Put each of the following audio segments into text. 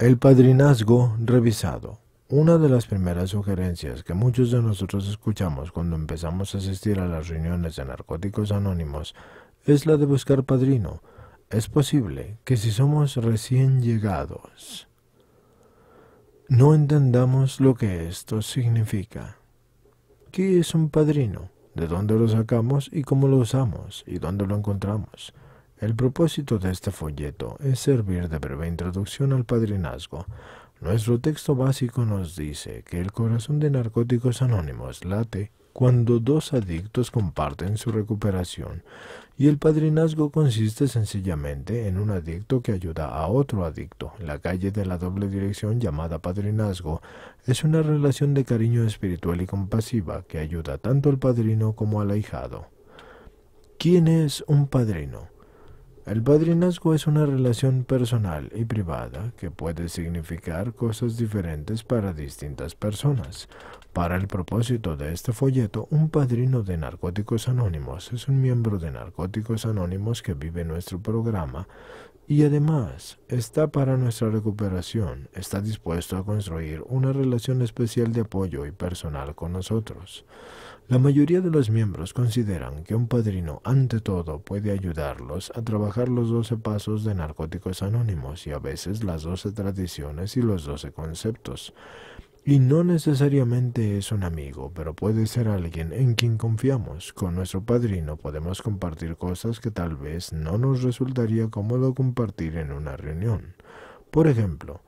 El padrinazgo revisado. Una de las primeras sugerencias que muchos de nosotros escuchamos cuando empezamos a asistir a las reuniones de narcóticos anónimos es la de buscar padrino. Es posible que si somos recién llegados no entendamos lo que esto significa. ¿Qué es un padrino? ¿De dónde lo sacamos y cómo lo usamos y dónde lo encontramos? El propósito de este folleto es servir de breve introducción al padrinazgo. Nuestro texto básico nos dice que el corazón de Narcóticos Anónimos late cuando dos adictos comparten su recuperación y el padrinazgo consiste sencillamente en un adicto que ayuda a otro adicto. La calle de la doble dirección llamada padrinazgo es una relación de cariño espiritual y compasiva que ayuda tanto al padrino como al ahijado. ¿Quién es un padrino? El padrinazgo es una relación personal y privada que puede significar cosas diferentes para distintas personas. Para el propósito de este folleto, un padrino de Narcóticos Anónimos es un miembro de Narcóticos Anónimos que vive nuestro programa y además está para nuestra recuperación, está dispuesto a construir una relación especial de apoyo y personal con nosotros. La mayoría de los miembros consideran que un padrino ante todo puede ayudarlos a trabajar los doce pasos de Narcóticos Anónimos y a veces las doce tradiciones y los doce conceptos. Y no necesariamente es un amigo, pero puede ser alguien en quien confiamos. Con nuestro padrino podemos compartir cosas que tal vez no nos resultaría cómodo compartir en una reunión. Por ejemplo,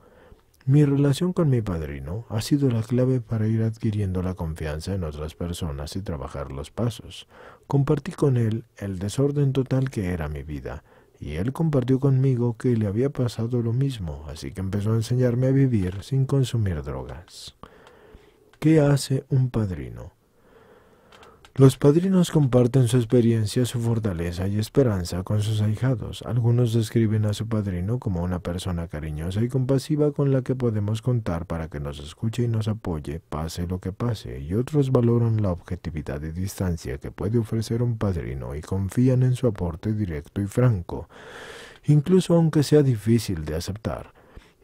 mi relación con mi padrino ha sido la clave para ir adquiriendo la confianza en otras personas y trabajar los pasos. Compartí con él el desorden total que era mi vida, y él compartió conmigo que le había pasado lo mismo, así que empezó a enseñarme a vivir sin consumir drogas. ¿Qué hace un padrino? Los padrinos comparten su experiencia, su fortaleza y esperanza con sus ahijados. Algunos describen a su padrino como una persona cariñosa y compasiva con la que podemos contar para que nos escuche y nos apoye, pase lo que pase, y otros valoran la objetividad y distancia que puede ofrecer un padrino y confían en su aporte directo y franco, incluso aunque sea difícil de aceptar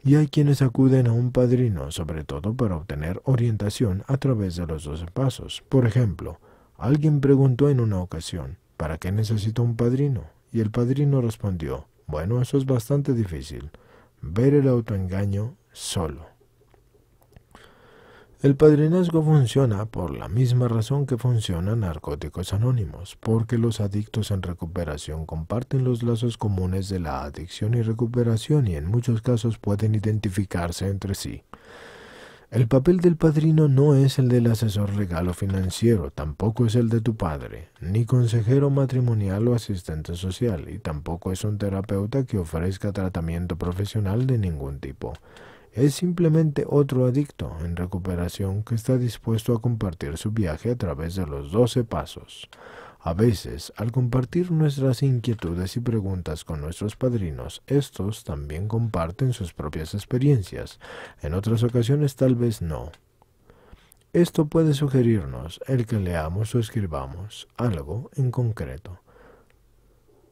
y hay quienes acuden a un padrino sobre todo para obtener orientación a través de los dos pasos. Por ejemplo, Alguien preguntó en una ocasión, ¿para qué necesito un padrino? Y el padrino respondió, bueno, eso es bastante difícil, ver el autoengaño solo. El padrinazgo funciona por la misma razón que funcionan narcóticos anónimos, porque los adictos en recuperación comparten los lazos comunes de la adicción y recuperación y en muchos casos pueden identificarse entre sí. El papel del padrino no es el del asesor regalo financiero, tampoco es el de tu padre, ni consejero matrimonial o asistente social, y tampoco es un terapeuta que ofrezca tratamiento profesional de ningún tipo. Es simplemente otro adicto en recuperación que está dispuesto a compartir su viaje a través de los doce pasos. A veces, al compartir nuestras inquietudes y preguntas con nuestros padrinos, estos también comparten sus propias experiencias, en otras ocasiones tal vez no. Esto puede sugerirnos el que leamos o escribamos algo en concreto.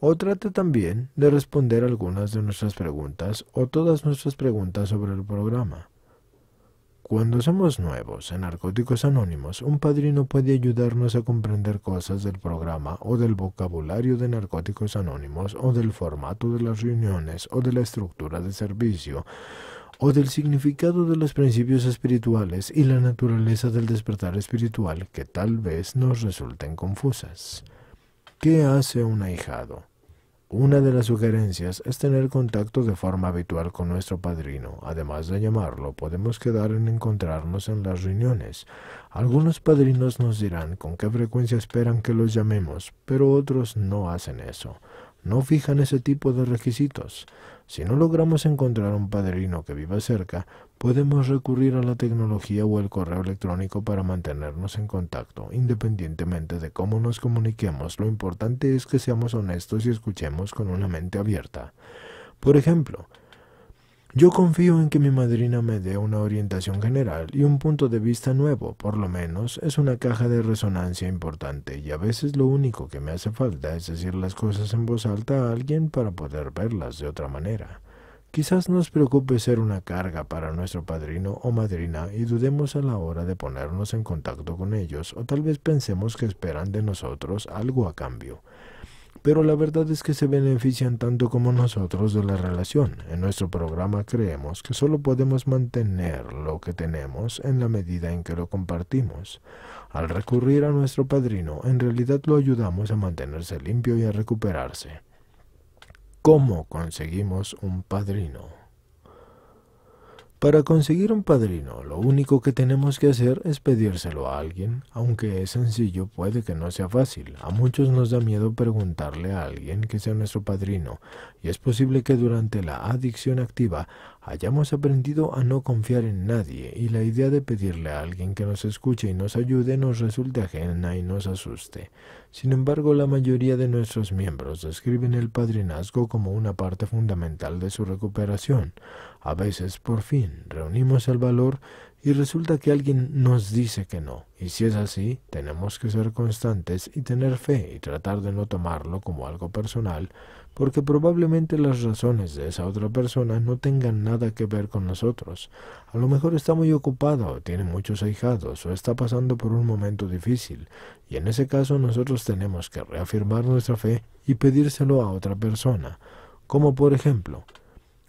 O trate también de responder algunas de nuestras preguntas o todas nuestras preguntas sobre el programa. Cuando somos nuevos en Narcóticos Anónimos, un padrino puede ayudarnos a comprender cosas del programa o del vocabulario de Narcóticos Anónimos o del formato de las reuniones o de la estructura de servicio o del significado de los principios espirituales y la naturaleza del despertar espiritual que tal vez nos resulten confusas. ¿Qué hace un ahijado? Una de las sugerencias es tener contacto de forma habitual con nuestro padrino. Además de llamarlo, podemos quedar en encontrarnos en las reuniones. Algunos padrinos nos dirán con qué frecuencia esperan que los llamemos, pero otros no hacen eso no fijan ese tipo de requisitos. Si no logramos encontrar un padrino que viva cerca, podemos recurrir a la tecnología o el correo electrónico para mantenernos en contacto. Independientemente de cómo nos comuniquemos, lo importante es que seamos honestos y escuchemos con una mente abierta. Por ejemplo, yo confío en que mi madrina me dé una orientación general y un punto de vista nuevo, por lo menos es una caja de resonancia importante y a veces lo único que me hace falta es decir las cosas en voz alta a alguien para poder verlas de otra manera. Quizás nos preocupe ser una carga para nuestro padrino o madrina y dudemos a la hora de ponernos en contacto con ellos o tal vez pensemos que esperan de nosotros algo a cambio pero la verdad es que se benefician tanto como nosotros de la relación. En nuestro programa creemos que solo podemos mantener lo que tenemos en la medida en que lo compartimos. Al recurrir a nuestro padrino, en realidad lo ayudamos a mantenerse limpio y a recuperarse. ¿Cómo conseguimos un padrino? Para conseguir un padrino, lo único que tenemos que hacer es pedírselo a alguien. Aunque es sencillo, puede que no sea fácil. A muchos nos da miedo preguntarle a alguien que sea nuestro padrino, y es posible que durante la adicción activa hayamos aprendido a no confiar en nadie, y la idea de pedirle a alguien que nos escuche y nos ayude nos resulte ajena y nos asuste. Sin embargo, la mayoría de nuestros miembros describen el padrinazgo como una parte fundamental de su recuperación. A veces por fin reunimos el valor y resulta que alguien nos dice que no. Y si es así, tenemos que ser constantes y tener fe y tratar de no tomarlo como algo personal, porque probablemente las razones de esa otra persona no tengan nada que ver con nosotros. A lo mejor está muy ocupado, tiene muchos ahijados o está pasando por un momento difícil, y en ese caso nosotros tenemos que reafirmar nuestra fe y pedírselo a otra persona. Como por ejemplo,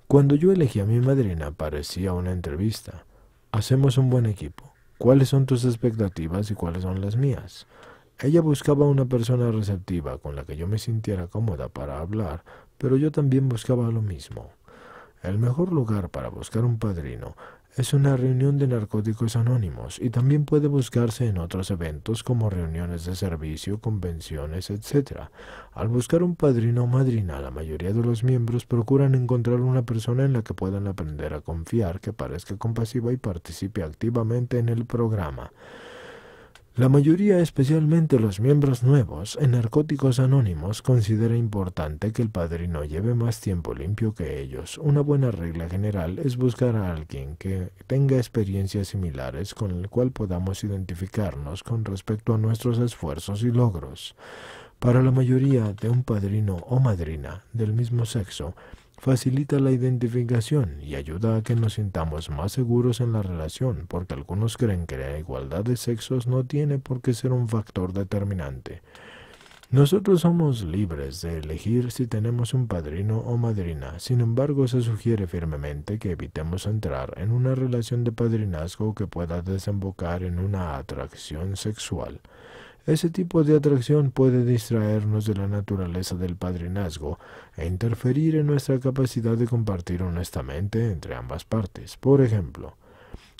cuando yo elegí a mi madrina parecía una entrevista. Hacemos un buen equipo. ¿Cuáles son tus expectativas y cuáles son las mías? Ella buscaba una persona receptiva con la que yo me sintiera cómoda para hablar, pero yo también buscaba lo mismo. El mejor lugar para buscar un padrino es una reunión de narcóticos anónimos y también puede buscarse en otros eventos como reuniones de servicio, convenciones, etc. Al buscar un padrino o madrina, la mayoría de los miembros procuran encontrar una persona en la que puedan aprender a confiar, que parezca compasiva y participe activamente en el programa. La mayoría, especialmente los miembros nuevos, en Narcóticos Anónimos considera importante que el padrino lleve más tiempo limpio que ellos. Una buena regla general es buscar a alguien que tenga experiencias similares con el cual podamos identificarnos con respecto a nuestros esfuerzos y logros. Para la mayoría de un padrino o madrina del mismo sexo, facilita la identificación y ayuda a que nos sintamos más seguros en la relación, porque algunos creen que la igualdad de sexos no tiene por qué ser un factor determinante. Nosotros somos libres de elegir si tenemos un padrino o madrina, sin embargo se sugiere firmemente que evitemos entrar en una relación de padrinazgo que pueda desembocar en una atracción sexual. Ese tipo de atracción puede distraernos de la naturaleza del padrinazgo e interferir en nuestra capacidad de compartir honestamente entre ambas partes. Por ejemplo,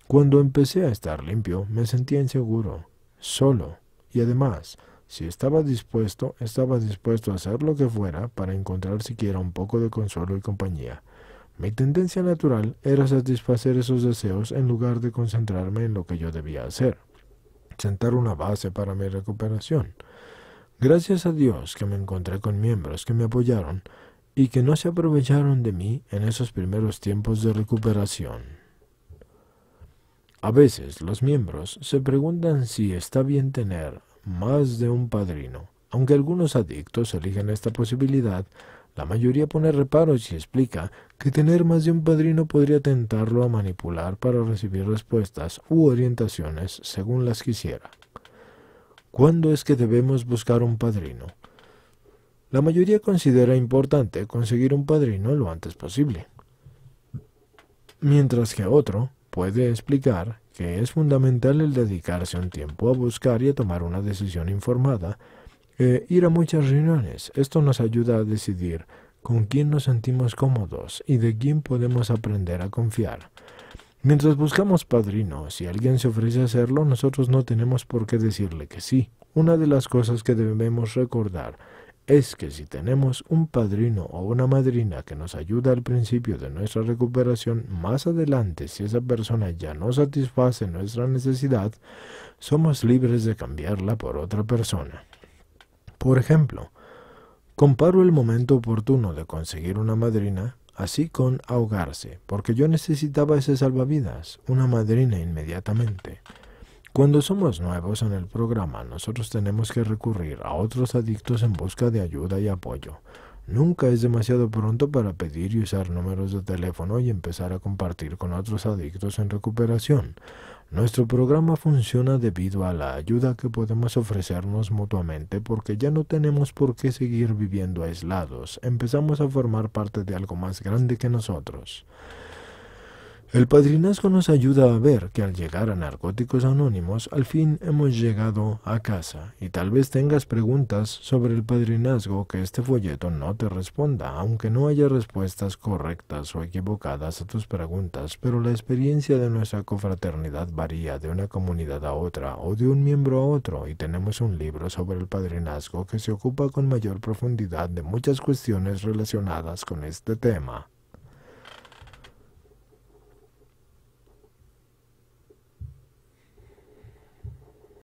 cuando empecé a estar limpio, me sentía inseguro, solo, y además, si estaba dispuesto, estaba dispuesto a hacer lo que fuera para encontrar siquiera un poco de consuelo y compañía. Mi tendencia natural era satisfacer esos deseos en lugar de concentrarme en lo que yo debía hacer sentar una base para mi recuperación. Gracias a Dios que me encontré con miembros que me apoyaron y que no se aprovecharon de mí en esos primeros tiempos de recuperación. A veces los miembros se preguntan si está bien tener más de un padrino, aunque algunos adictos eligen esta posibilidad la mayoría pone reparos y explica que tener más de un padrino podría tentarlo a manipular para recibir respuestas u orientaciones según las quisiera. ¿Cuándo es que debemos buscar un padrino? La mayoría considera importante conseguir un padrino lo antes posible, mientras que otro puede explicar que es fundamental el dedicarse un tiempo a buscar y a tomar una decisión informada eh, ir a muchas reuniones. Esto nos ayuda a decidir con quién nos sentimos cómodos y de quién podemos aprender a confiar. Mientras buscamos padrino, si alguien se ofrece a hacerlo, nosotros no tenemos por qué decirle que sí. Una de las cosas que debemos recordar es que si tenemos un padrino o una madrina que nos ayuda al principio de nuestra recuperación, más adelante, si esa persona ya no satisface nuestra necesidad, somos libres de cambiarla por otra persona. Por ejemplo, comparo el momento oportuno de conseguir una madrina así con ahogarse, porque yo necesitaba ese salvavidas, una madrina inmediatamente. Cuando somos nuevos en el programa, nosotros tenemos que recurrir a otros adictos en busca de ayuda y apoyo. Nunca es demasiado pronto para pedir y usar números de teléfono y empezar a compartir con otros adictos en recuperación. Nuestro programa funciona debido a la ayuda que podemos ofrecernos mutuamente porque ya no tenemos por qué seguir viviendo aislados, empezamos a formar parte de algo más grande que nosotros. El padrinazgo nos ayuda a ver que al llegar a Narcóticos Anónimos al fin hemos llegado a casa y tal vez tengas preguntas sobre el padrinazgo que este folleto no te responda, aunque no haya respuestas correctas o equivocadas a tus preguntas, pero la experiencia de nuestra confraternidad varía de una comunidad a otra o de un miembro a otro y tenemos un libro sobre el padrinazgo que se ocupa con mayor profundidad de muchas cuestiones relacionadas con este tema.